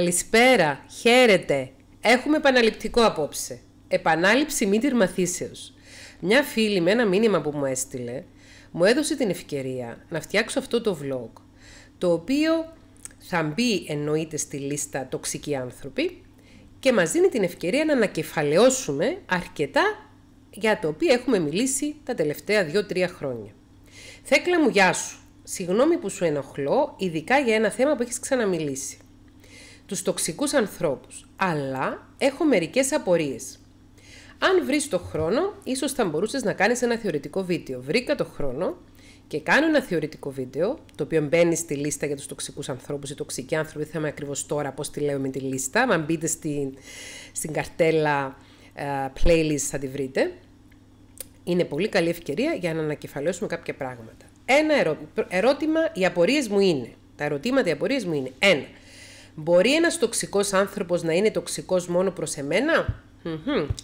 Καλησπέρα, χαίρετε. Έχουμε επαναληπτικό απόψε. Επανάληψη μη Μια φίλη με ένα μήνυμα που μου έστειλε, μου έδωσε την ευκαιρία να φτιάξω αυτό το vlog, το οποίο θα μπει εννοείται στη λίστα τοξικοί άνθρωποι και μας δίνει την ευκαιρία να ανακεφαλαιώσουμε αρκετά για το οποίο έχουμε μιλήσει τα τελευταία 2-3 χρόνια. Θέκλα μου, γεια σου. Συγγνώμη που σου ενοχλώ, ειδικά για ένα θέμα που έχεις ξαναμιλήσει τους τοξικούς ανθρώπους, αλλά έχω μερικές απορίες. Αν βρεις το χρόνο, ίσως θα μπορούσες να κάνεις ένα θεωρητικό βίντεο. Βρήκα το χρόνο και κάνω ένα θεωρητικό βίντεο, το οποίο μπαίνει στη λίστα για τους τοξικούς ανθρώπους ή τοξικοί άνθρωποι, θα είμαι ακριβώς τώρα πώς τη λέω με τη λίστα, αν μπείτε στην, στην καρτέλα ε, playlist θα τη βρείτε. Είναι πολύ καλή ευκαιρία για να ανακεφαλαιώσουμε κάποια πράγματα. Ένα ερώτημα, οι απορίες μου είναι, τα ερωτήματα, οι απορίες μου είναι, ένα, Μπορεί ένας τοξικός άνθρωπος να είναι τοξικός μόνο προς εμένα?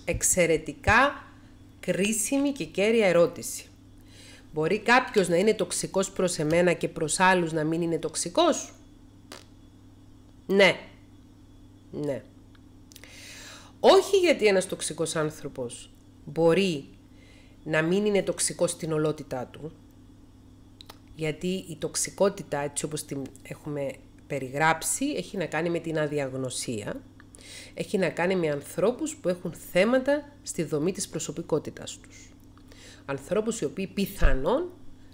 Εξαιρετικά κρίσιμη και κέρια ερώτηση. Μπορεί κάποιος να είναι τοξικός προς εμένα και προς άλλους να μην είναι τοξικός? Ναι. Ναι. Όχι γιατί ένας τοξικός άνθρωπος μπορεί να μην είναι τοξικός στην ολότητά του, γιατί η τοξικότητα, έτσι όπως την έχουμε περιγράψει έχει να κάνει με την αδιαγνωσία, έχει να κάνει με ανθρώπους που έχουν θέματα στη δομή της προσωπικότητας τους. Ανθρώπους οι οποίοι πιθανόν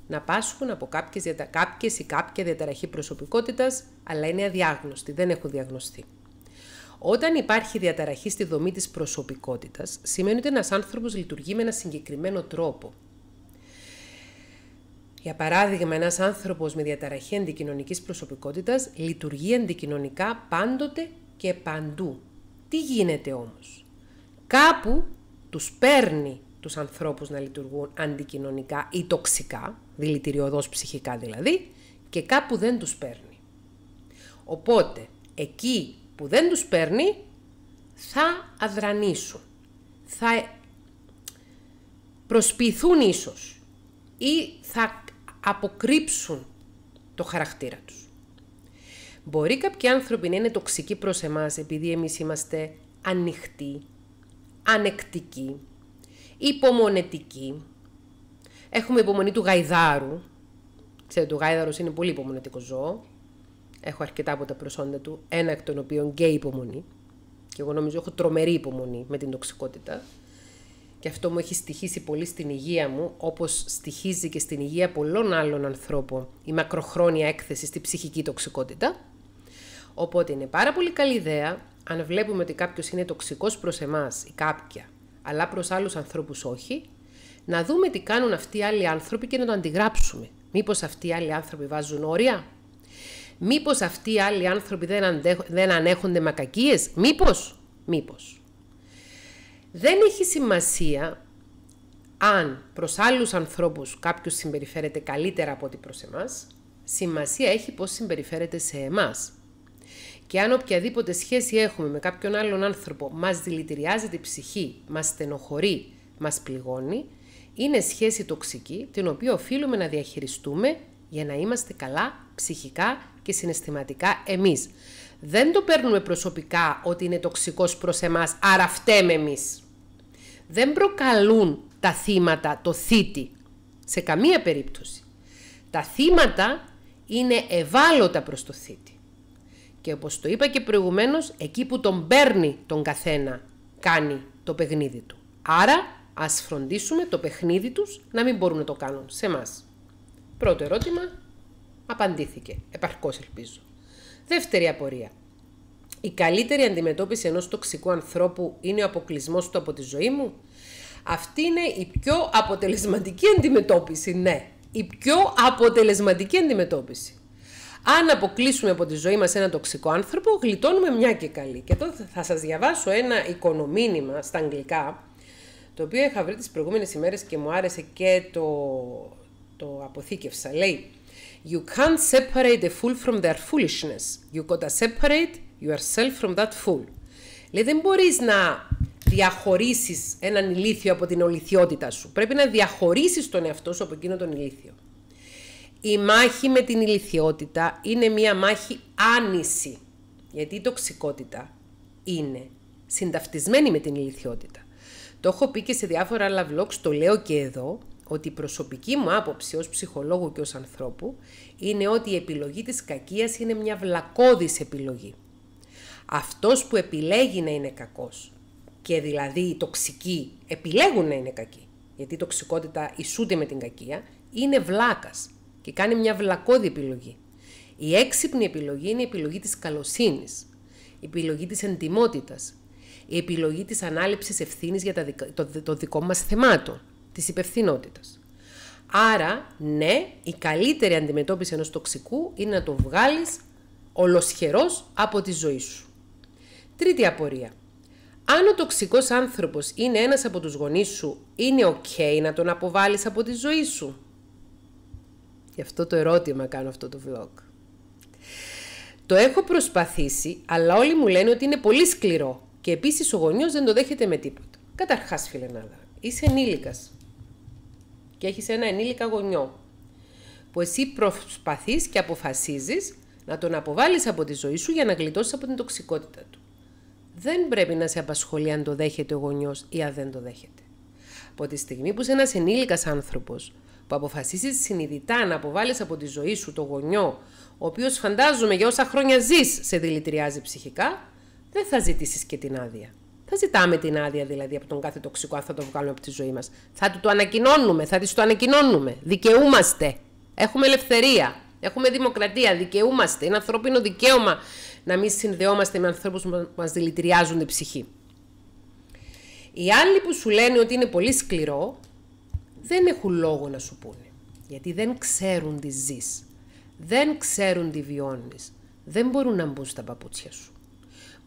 να πάσχουν από κάποιες, κάποιες ή κάποια διαταραχή προσωπικότητας, αλλά είναι αδιάγνωστοι, δεν έχουν διαγνωστεί. Όταν υπάρχει διαταραχή στη δομή της προσωπικότητας, σημαίνει ότι ένας άνθρωπος λειτουργεί με ένα συγκεκριμένο τρόπο – για παράδειγμα, ένας άνθρωπος με διαταραχή αντικοινωνικής προσωπικότητας λειτουργεί αντικοινωνικά πάντοτε και παντού. Τι γίνεται όμως, Κάπου τους παίρνει τους ανθρώπους να λειτουργούν αντικοινωνικά ή τοξικά, δηλητηριωδώς ψυχικά δηλαδή, και κάπου δεν τους παίρνει. Οπότε, εκεί που δεν τους παίρνει, θα αδρανήσουν. θα προσποιηθούν ίσως ή θα αποκρύψουν το χαρακτήρα τους. Μπορεί κάποιοι άνθρωποι να είναι τοξικοί προς εμάς επειδή εμείς είμαστε ανοιχτοί, ανεκτικοί, υπομονετικοί. Έχουμε υπομονή του γαϊδάρου. Ξέρετε, ο γαϊδάρος είναι πολύ υπομονετικό ζώο. Έχω αρκετά από τα προσόντα του, ένα εκ των οποίων και υπομονή. Και εγώ νομίζω έχω τρομερή υπομονή με την τοξικότητα και αυτό μου έχει στοιχήσει πολύ στην υγεία μου, όπως στοιχίζει και στην υγεία πολλών άλλων ανθρώπων η μακροχρόνια έκθεση στη ψυχική τοξικότητα. Οπότε είναι πάρα πολύ καλή ιδέα, αν βλέπουμε ότι κάποιος είναι τοξικός προς εμάς ή κάποια, αλλά προς άλλους ανθρώπους όχι, να δούμε τι κάνουν αυτοί οι άλλοι άνθρωποι και να το αντιγράψουμε. Μήπως αυτοί οι άλλοι άνθρωποι βάζουν όρια, Μήπως αυτοί οι άλλοι άνθρωποι δεν, αντέχ, δεν ανέχονται μακακίες, μήπως, μήπως. Δεν έχει σημασία αν προς άλλους ανθρώπους κάποιος συμπεριφέρεται καλύτερα από ό,τι προς εμάς, σημασία έχει πώς συμπεριφέρεται σε εμάς. Και αν οποιαδήποτε σχέση έχουμε με κάποιον άλλον άνθρωπο μας δηλητηριάζει τη ψυχή, μας στενοχωρεί, μας πληγώνει, είναι σχέση τοξική την οποία οφείλουμε να διαχειριστούμε για να είμαστε καλά ψυχικά και συναισθηματικά εμείς δεν το παίρνουμε προσωπικά ότι είναι τοξικός προς εμάς, άρα φταίμε εμείς. Δεν προκαλούν τα θύματα το θήτη, σε καμία περίπτωση. Τα θύματα είναι ευάλωτα προς το θήτη. Και όπως το είπα και προηγουμένως, εκεί που τον παίρνει τον καθένα κάνει το παιχνίδι του. Άρα ας φροντίσουμε το παιχνίδι τους να μην μπορούν να το κάνουν σε εμάς. Πρώτο ερώτημα απαντήθηκε, επαρκώς ελπίζω. Δεύτερη απορία. Η καλύτερη αντιμετώπιση ενός τοξικού ανθρώπου είναι ο αποκλεισμός του από τη ζωή μου. Αυτή είναι η πιο αποτελεσματική αντιμετώπιση, ναι. Η πιο αποτελεσματική αντιμετώπιση. Αν αποκλείσουμε από τη ζωή μας ένα τοξικό άνθρωπο, γλιτώνουμε μια και καλή. Και εδώ θα σας διαβάσω ένα οικονομήνυμα στα αγγλικά, το οποίο είχα βρει τις προηγούμενες ημέρες και μου άρεσε και το, το αποθήκευσα. Λέει, You can't separate the fool from their foolishness. You gotta separate yourself from that fool. Λέει δεν μπορείς να διαχωρίσεις έναν ηλίθιο από την ολιθιότητα σου. Πρέπει να διαχωρίσεις τον εαυτό σου από εκείνο τον ηλίθιο. Η μάχη με την ηλιθιότητα είναι μία μάχη άνηση. Γιατί η τοξικότητα είναι συνταυτισμένη με την ηλιθιότητα. Το έχω πει και σε διάφορα άλλα vlogs, το λέω και εδώ ότι η προσωπική μου άποψη ως ψυχολόγου και ως ανθρώπου είναι ότι η επιλογή της κακίας είναι μια βλακώδης επιλογή. Αυτός που επιλέγει να είναι κακός και δηλαδή οι τοξικοί επιλέγουν να είναι κακοί, γιατί η τοξικότητα ισούται με την κακία, είναι βλάκας και κάνει μια βλακώδη επιλογή. Η έξυπνη επιλογή είναι η επιλογή της καλοσύνης, η επιλογή της εντιμότητας, η επιλογή της ανάληψης ευθύνης για το δικό μας θεμάτων της υπευθυνότητας. Άρα, ναι, η καλύτερη αντιμετώπιση ενός τοξικού είναι να το βγάλεις ολοσχερός από τη ζωή σου. Τρίτη απορία. Αν ο τοξικός άνθρωπος είναι ένας από τους γονείς σου, είναι ok να τον αποβάλεις από τη ζωή σου. Γι' αυτό το ερώτημα κάνω αυτό το vlog. Το έχω προσπαθήσει, αλλά όλοι μου λένε ότι είναι πολύ σκληρό και επίσης ο γονιός δεν το δέχεται με τίποτα. Καταρχάς, φίλε είσαι ενήλικας και έχεις ένα ενήλικα γονιό που εσύ προσπαθείς και αποφασίζεις να τον αποβάλεις από τη ζωή σου για να γλιτώσεις από την τοξικότητα του. Δεν πρέπει να σε απασχολεί αν το δέχεται ο γονιός ή αν δεν το δέχεται. Από τη στιγμή που είσαι ένας ενήλικας άνθρωπος που αποφασίσει συνειδητά να αποβάλεις από τη ζωή σου το γονιό, ο οποίος φαντάζομαι για όσα χρόνια ζεις σε δηλητηριάζει ψυχικά, δεν θα ζητήσεις και την άδεια. Θα ζητάμε την άδεια δηλαδή από τον κάθε τοξικό αν θα το βγάλουμε από τη ζωή μας. Θα του το ανακοινώνουμε, θα της το ανακοινώνουμε. Δικαιούμαστε. Έχουμε ελευθερία. Έχουμε δημοκρατία. Δικαιούμαστε. Είναι ανθρώπινο δικαίωμα να μην συνδεόμαστε με ανθρώπους που μας δηλητηριάζουν την ψυχή. Οι άλλοι που σου λένε ότι είναι πολύ σκληρό, δεν έχουν λόγο να σου πούνε. Γιατί δεν ξέρουν τι ζεί. Δεν ξέρουν τι βιώνεις. Δεν μπορούν να μπουν στα παπούτσια σου.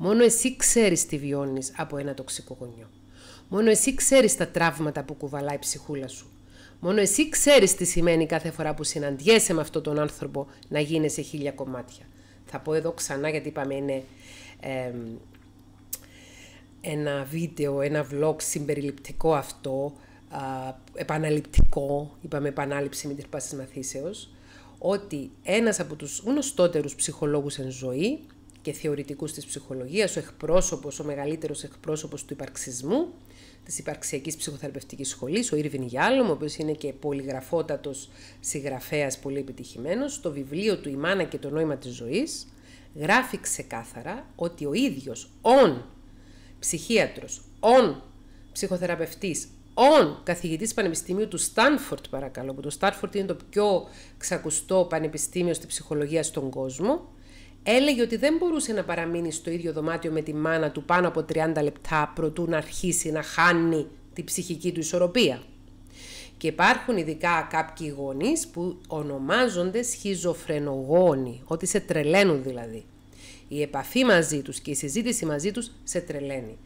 Μόνο εσύ ξέρεις τι βιώνεις από ένα τοξικό γονιό. Μόνο εσύ ξέρεις τα τραύματα που κουβαλάει η ψυχούλα σου. Μόνο εσύ ξέρεις τι σημαίνει κάθε φορά που συναντιέσαι με αυτόν τον άνθρωπο να σε χίλια κομμάτια. Θα πω εδώ ξανά γιατί είπαμε είναι ένα βίντεο, ένα vlog συμπεριληπτικό αυτό, επαναληπτικό, είπαμε επανάληψη με τρυπάσεις μαθήσεως, ότι ένας από τους γνωστότερους ψυχολόγους εν ζωή και θεωρητικούς της ψυχολογίας, ο εκπρόσωπος, ο μεγαλύτερος εκπρόσωπος του υπαρξισμού, της υπαρξιακής ψυχοθεραπευτικής σχολής, ο Ήρβιν Γιάλομ, ο οποίος είναι και πολυγραφότατος συγγραφέας πολύ επιτυχημένος, στο βιβλίο του «Η μάνα και το νόημα της ζωής», γράφει ξεκάθαρα ότι ο ίδιος, ον ψυχίατρος, ον ψυχοθεραπευτής, ον καθηγητη πανεπιστημίου του Στάνφορτ παρακαλώ, που το Στάνφορτ είναι το πιο ξακουστό πανεπιστήμιο στη ψυχολογία στον κόσμο, έλεγε ότι δεν μπορούσε να παραμείνει στο ίδιο δωμάτιο με τη μάνα του πάνω από 30 λεπτά προτού να αρχίσει να χάνει τη ψυχική του ισορροπία. Και υπάρχουν ειδικά κάποιοι γονείς που ονομάζονται σχιζοφρενογόνοι, ότι σε τρελαίνουν δηλαδή. Η επαφή μαζί τους και η συζήτηση μαζί τους σε τρελαίνει.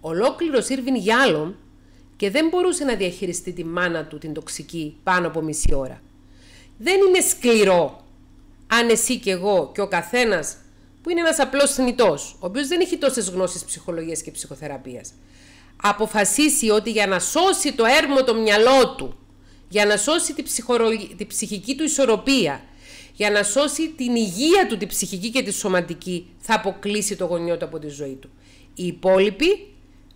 Ολόκληρος Ήρβιν Γιάλλον και δεν μπορούσε να διαχειριστεί τη μάνα του την τοξική πάνω από μισή ώρα. Δεν είναι σκληρό αν εσύ και εγώ και ο καθένας που είναι ένας απλός θνητός, ο οποίος δεν έχει τόσες γνώσεις ψυχολογίας και ψυχοθεραπείας, αποφασίσει ότι για να σώσει το έρμο το μυαλό του, για να σώσει την τη ψυχική του ισορροπία, για να σώσει την υγεία του, τη ψυχική και τη σωματική, θα αποκλείσει το γονιό του από τη ζωή του. Οι υπόλοιποι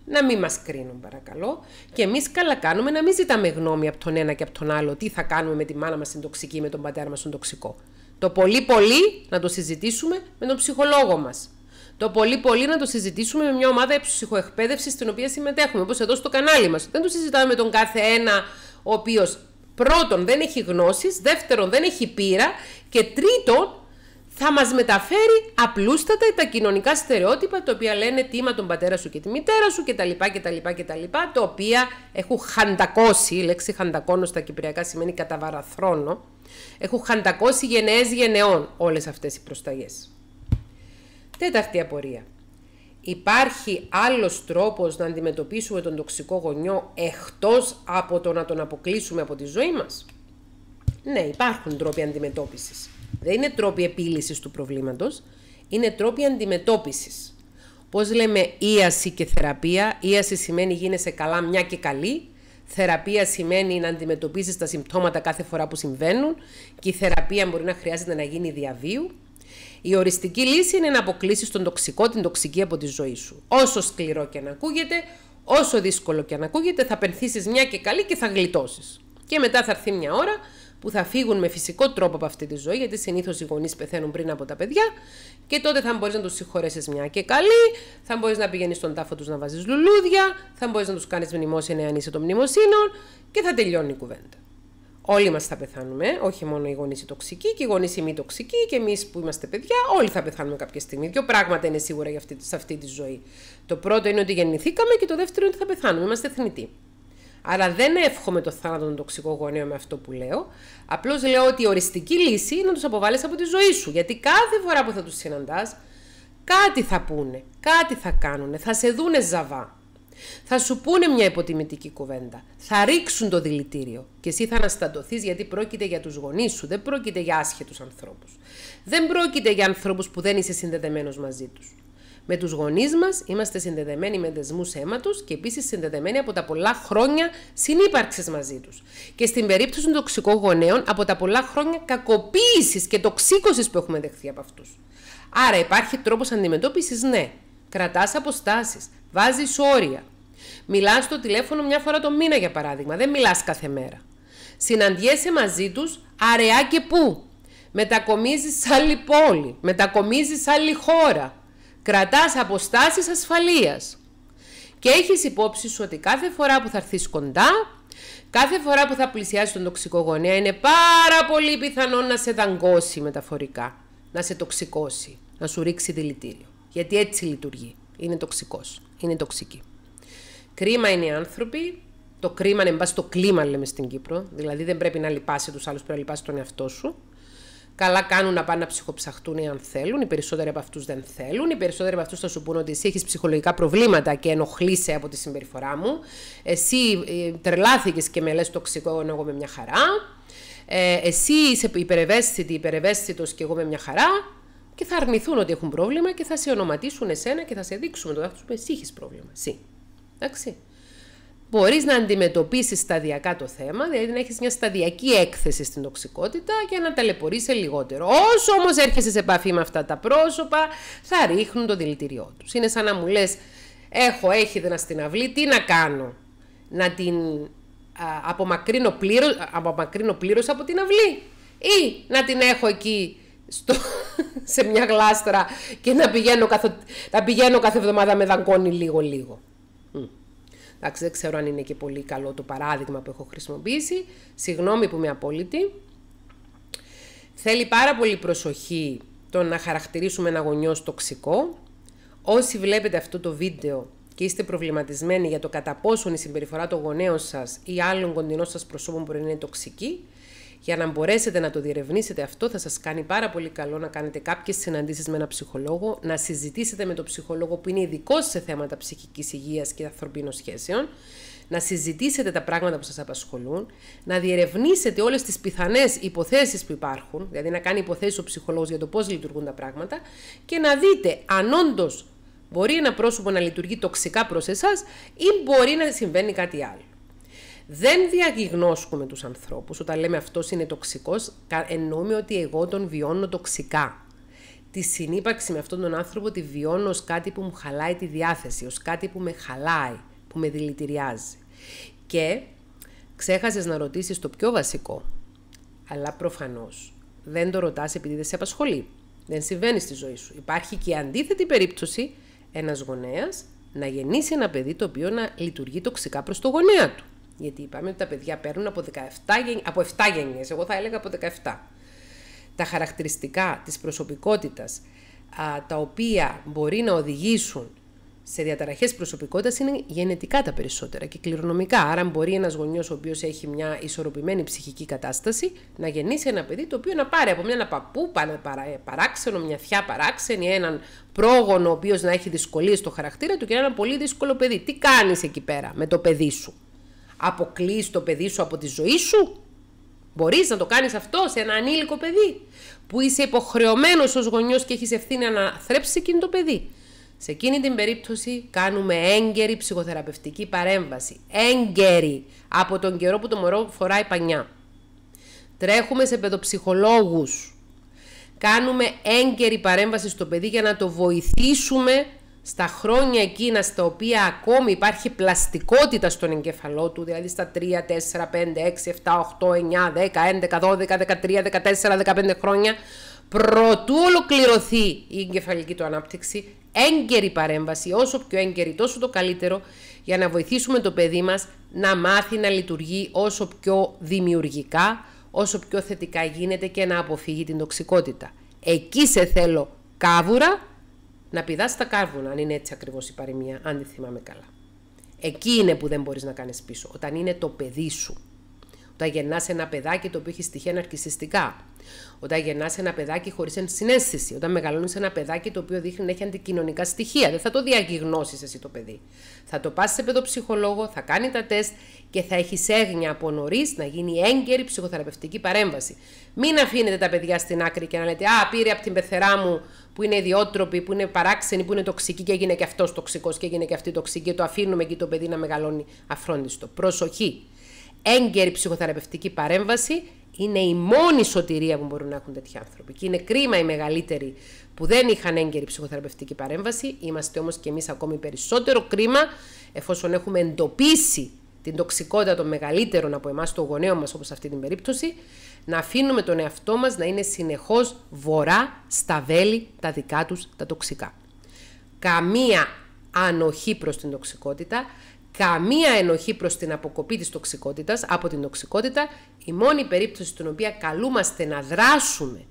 να μην μας κρίνουν παρακαλώ και εμείς καλά κάνουμε να μην ζητάμε γνώμη από τον ένα και από τον άλλο τι θα κάνουμε με τη μάνα μας την τοξική με τον πατέρα μας τον τοξικό. Το πολύ πολύ να το συζητήσουμε με τον ψυχολόγο μας. Το πολύ πολύ να το συζητήσουμε με μια ομάδα ψυχοεκπαίδευσης στην οποία συμμετέχουμε, όπως εδώ στο κανάλι μας. Δεν το συζητάμε με τον κάθε ένα ο οποίος πρώτον δεν έχει γνώσεις, δεύτερον δεν έχει πείρα και τρίτον θα μας μεταφέρει απλούστατα τα κοινωνικά στερεότυπα τα οποία λένε τίμα τον πατέρα σου και τη μητέρα σου κτλ. κτλ, κτλ τα οποία έχουν χαντακώσει, η λέξη χαντακώνω στα κυπριακά σημαίνει καταβαραθρώνω, έχουν χαντακώσει γενναίες γενναιών όλες αυτές οι προσταγές. Τέταρτη απορία. Υπάρχει άλλος τρόπος να αντιμετωπίσουμε τον τοξικό γονιό εκτός από το να τον αποκλείσουμε από τη ζωή μας. Ναι, υπάρχουν τρόποι αντιμετώπισης. Δεν είναι τρόποι επίλυσης του προβλήματος, είναι τρόποι αντιμετώπισης. Πώς λέμε ίαση και θεραπεία, ίαση σημαίνει γίνεσαι καλά μια και καλή, θεραπεία σημαίνει να αντιμετωπίσεις τα συμπτώματα κάθε φορά που συμβαίνουν και η θεραπεία μπορεί να χρειάζεται να γίνει διαβίου. Η οριστική λύση είναι να αποκλείσεις τον τοξικό, την τοξική από τη ζωή σου. Όσο σκληρό και αν ακούγεται, όσο δύσκολο και αν ακούγεται, θα πενθήσεις μια και καλή και θα γλιτώσεις. Και μετά θα έρθει μια ώρα που θα φύγουν με φυσικό τρόπο από αυτή τη ζωή, γιατί συνήθως οι γονείς πεθαίνουν πριν από τα παιδιά, και τότε θα μπορείς να τους συγχωρέσεις μια και καλή, θα μπορείς να πηγαίνεις στον τάφο τους να βάζεις λουλούδια, θα μπορείς να τους κάνεις μνημόσυνα αν είσαι των μνημοσύνων και θα τελειώνει η κουβέντα. Όλοι μας θα πεθάνουμε, όχι μόνο οι γονείς οι τοξικοί και οι γονείς οι μη τοξικοί και εμείς που είμαστε παιδιά, όλοι θα πεθάνουμε κάποια στιγμή. Δύο πράγματα είναι σίγουρα για αυτή, σε αυτή τη ζωή. Το πρώτο είναι ότι γεννηθήκαμε και το δεύτερο είναι ότι θα πεθάνουμε, είμαστε θνητοί. Άρα δεν εύχομαι το θάνατο των τοξικών με αυτό που λέω. Απλώς λέω ότι η οριστική λύση είναι να τους αποβάλεις από τη ζωή σου. Γιατί κάθε φορά που θα τους συναντάς, κάτι θα πούνε, κάτι θα κάνουν, θα σε δούνε ζαβά. Θα σου πούνε μια υποτιμητική κουβέντα. Θα ρίξουν το δηλητήριο. Και εσύ θα αναστατωθείς γιατί πρόκειται για τους γονείς σου, δεν πρόκειται για άσχετους ανθρώπους. Δεν πρόκειται για ανθρώπους που δεν είσαι συνδεδεμένος μαζί τους με τους γονείς μας είμαστε συνδεδεμένοι με δεσμούς αίματος και επίσης συνδεδεμένοι από τα πολλά χρόνια συνύπαρξης μαζί τους. Και στην περίπτωση των τοξικών γονέων, από τα πολλά χρόνια κακοποίησης και τοξίκωσης που έχουμε δεχθεί από αυτούς. Άρα υπάρχει τρόπος αντιμετώπισης, ναι. Κρατάς αποστάσεις, βάζεις όρια. Μιλάς στο τηλέφωνο μια φορά το μήνα, για παράδειγμα. Δεν μιλάς κάθε μέρα. Συναντιέσαι μαζί τους, αραιά και πού. Μετακομίζεις σε άλλη πόλη, μετακομίζεις σε άλλη χώρα. Κρατάς αποστάσεις ασφαλείας. Και έχεις υπόψη σου ότι κάθε φορά που θα έρθεις κοντά, κάθε φορά που θα πλησιάσει τον τοξικό γονέα, είναι πάρα πολύ πιθανό να σε δαγκώσει μεταφορικά, να σε τοξικώσει, να σου ρίξει δηλητήριο. Γιατί έτσι λειτουργεί. Είναι τοξικός, είναι τοξική. Κρίμα είναι οι άνθρωποι, το κρίμα είναι βάση το κλίμα λέμε στην Κύπρο, δηλαδή δεν πρέπει να λυπάσαι τους άλλους πρέπει να λυπάσαι τον εαυτό σου. Καλά κάνουν να πάνε να ψυχοψαχτούν εάν θέλουν. Οι περισσότεροι από αυτούς δεν θέλουν. Οι περισσότεροι από αυτούς θα σου πούνε ότι εσύ έχεις ψυχολογικά προβλήματα και ενοχλείσαι από τη συμπεριφορά μου. Εσύ ε, τρελάθηκες και με λες τοξικό, εγώ με μια χαρά. Ε, εσύ είσαι υπερευαίσθητη, υπερευαίσθητος και εγώ με μια χαρά. Και θα αρνηθούν ότι έχουν πρόβλημα και θα σε ονοματίσουν εσένα και θα σε δείξουν το δάχτυλο που εσύ έχεις πρόβλημα. Εσύ. Εντάξει. Μπορείς να αντιμετωπίσεις σταδιακά το θέμα, δηλαδή να έχεις μια σταδιακή έκθεση στην τοξικότητα και να ταλαιπωρείσαι λιγότερο. Όσο όμως έρχεσαι σε επαφή με αυτά τα πρόσωπα, θα ρίχνουν το δηλητηριό τους. Είναι σαν να μου λες: έχω, έχει δεν στην αυλή, τι να κάνω, να την απομακρύνω, πλήρως από την αυλή ή να την έχω εκεί στο, σε μια γλάστρα και να πηγαίνω, να πηγαίνω κάθε εβδομάδα με δαγκώνει λίγο-λίγο. Εντάξει, δεν ξέρω αν είναι και πολύ καλό το παράδειγμα που έχω χρησιμοποιήσει. Συγγνώμη που είμαι απόλυτη. Θέλει πάρα πολύ προσοχή το να χαρακτηρίσουμε ένα γονιό τοξικό. Όσοι βλέπετε αυτό το βίντεο και είστε προβληματισμένοι για το κατά πόσον η συμπεριφορά των γονέων σας ή άλλων κοντινών σας προσώπων μπορεί να είναι τοξική, για να μπορέσετε να το διερευνήσετε αυτό, θα σας κάνει πάρα πολύ καλό να κάνετε κάποιες συναντήσεις με έναν ψυχολόγο, να συζητήσετε με τον ψυχολόγο που είναι ειδικό σε θέματα ψυχικής υγείας και ανθρωπίνων σχέσεων, να συζητήσετε τα πράγματα που σας απασχολούν, να διερευνήσετε όλες τις πιθανές υποθέσεις που υπάρχουν, δηλαδή να κάνει υποθέσεις ο ψυχολόγος για το πώς λειτουργούν τα πράγματα και να δείτε αν όντως μπορεί ένα πρόσωπο να λειτουργεί τοξικά προς εσάς ή μπορεί να συμβαίνει κάτι άλλο. Δεν διαγνώσκουμε τους ανθρώπους. Όταν λέμε αυτός είναι τοξικός, εννοούμε ότι εγώ τον βιώνω τοξικά. Τη συνύπαρξη με αυτόν τον άνθρωπο τη βιώνω ως κάτι που μου χαλάει τη διάθεση, ως κάτι που με χαλάει, που με δηλητηριάζει. Και ξέχασες να ρωτήσεις το πιο βασικό, αλλά προφανώς δεν το ρωτάς επειδή δεν σε απασχολεί. Δεν συμβαίνει στη ζωή σου. Υπάρχει και η αντίθετη περίπτωση ένας γονέας να γεννήσει ένα παιδί το οποίο να λειτουργεί τοξικά προς το γονέα του. Γιατί είπαμε ότι τα παιδιά παίρνουν από, 17, από 7 γενιές, εγώ θα έλεγα από 17. Τα χαρακτηριστικά της προσωπικότητας, τα οποία μπορεί να οδηγήσουν σε διαταραχές προσωπικότητας είναι γενετικά τα περισσότερα και κληρονομικά. Άρα μπορεί ένας γονιός ο οποίος έχει μια ισορροπημένη ψυχική κατάσταση να γεννήσει ένα παιδί το οποίο να πάρει από μια παππού παράξενο, μια θιά παράξενη, έναν πρόγονο ο οποίος να έχει δυσκολίες στο χαρακτήρα του και ένα πολύ δύσκολο παιδί. Τι κάνεις εκεί πέρα με το παιδί σου αποκλείς το παιδί σου από τη ζωή σου. Μπορείς να το κάνεις αυτό σε ένα ανήλικο παιδί που είσαι υποχρεωμένος ως γονιός και έχεις ευθύνη να θρέψεις εκείνο το παιδί. Σε εκείνη την περίπτωση κάνουμε έγκαιρη ψυχοθεραπευτική παρέμβαση. Έγκαιρη από τον καιρό που το μωρό φοράει πανιά. Τρέχουμε σε παιδοψυχολόγους. Κάνουμε έγκαιρη παρέμβαση στο παιδί για να το βοηθήσουμε στα χρόνια εκείνα στα οποία ακόμη υπάρχει πλαστικότητα στον εγκεφαλό του, δηλαδή στα 3, 4, 5, 6, 7, 8, 9, 10, 11, 12, 13, 14, 15 χρόνια, προτού ολοκληρωθεί η εγκεφαλική του ανάπτυξη, έγκαιρη παρέμβαση, όσο πιο έγκαιρη τόσο το καλύτερο, για να βοηθήσουμε το παιδί μας να μάθει να λειτουργεί όσο πιο δημιουργικά, όσο πιο θετικά γίνεται και να αποφύγει την τοξικότητα. Εκεί σε θέλω κάβουρα να πηδάς τα κάρβουνα, αν είναι έτσι ακριβώς η παροιμία, αν τη θυμάμαι καλά. Εκεί είναι που δεν μπορείς να κάνεις πίσω, όταν είναι το παιδί σου. Όταν γεννά ένα παιδάκι το οποίο έχει στοιχεία ναρκιστικά. Όταν γεννά ένα παιδάκι χωρίς συνέστηση. Όταν μεγαλώνεις ένα παιδάκι το οποίο δείχνει να έχει αντικοινωνικά στοιχεία. Δεν θα το διαγνώσεις εσύ το παιδί. Θα το πας σε παιδοψυχολόγο, θα κάνει τα τεστ και θα έχεις έγνοια από νωρίς να γίνει έγκαιρη ψυχοθεραπευτική παρέμβαση. Μην αφήνετε τα παιδιά στην άκρη και να λέτε Α, πήρε από την πεθερά μου που είναι ιδιότροπη, που είναι παράξενη, που είναι τοξική και έγινε και αυτός τοξικός και έγινε και αυτή τοξική. Και το αφήνουμε εκεί το παιδί να μεγαλώνει αφρόντιστο. Προσοχή έγκαιρη ψυχοθεραπευτική παρέμβαση είναι η μόνη σωτηρία που μπορούν να έχουν τέτοιοι άνθρωποι. Και είναι κρίμα οι μεγαλύτεροι που δεν είχαν έγκαιρη ψυχοθεραπευτική παρέμβαση. Είμαστε όμως και εμείς ακόμη περισσότερο κρίμα, εφόσον έχουμε εντοπίσει την τοξικότητα των μεγαλύτερων από εμάς, των γονέων μας, όπως αυτή την περίπτωση, να αφήνουμε τον εαυτό μας να είναι συνεχώς βορρά στα βέλη τα δικά τους τα τοξικά. Καμία ανοχή προς την τοξικότητα, καμία ενοχή προς την αποκοπή της τοξικότητας, από την τοξικότητα, η μόνη περίπτωση στην οποία καλούμαστε να δράσουμε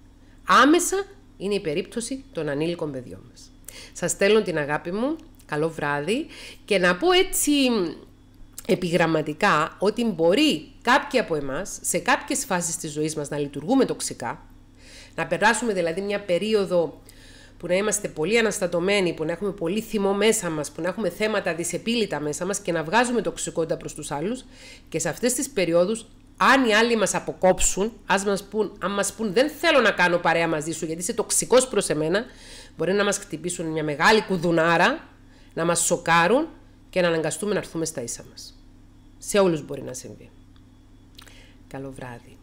άμεσα είναι η περίπτωση των ανήλικων παιδιών μας. Σας στέλνω την αγάπη μου, καλό βράδυ και να πω έτσι επιγραμματικά ότι μπορεί κάποιοι από εμάς σε κάποιες φάσεις της ζωής μας να λειτουργούμε τοξικά, να περάσουμε δηλαδή μια περίοδο που να είμαστε πολύ αναστατωμένοι, που να έχουμε πολύ θυμό μέσα μας, που να έχουμε θέματα δυσεπίλητα μέσα μας και να βγάζουμε τοξικότητα προς τους άλλους Και σε αυτές τις περιόδους, αν οι άλλοι μας αποκόψουν, ας μας πούν, αν μας πούν δεν θέλω να κάνω παρέα μαζί σου γιατί είσαι τοξικός προς εμένα, μπορεί να μας χτυπήσουν μια μεγάλη κουδουνάρα, να μας σοκάρουν και να αναγκαστούμε να έρθουμε στα ίσα μας. Σε όλους μπορεί να συμβεί. Καλό βράδυ.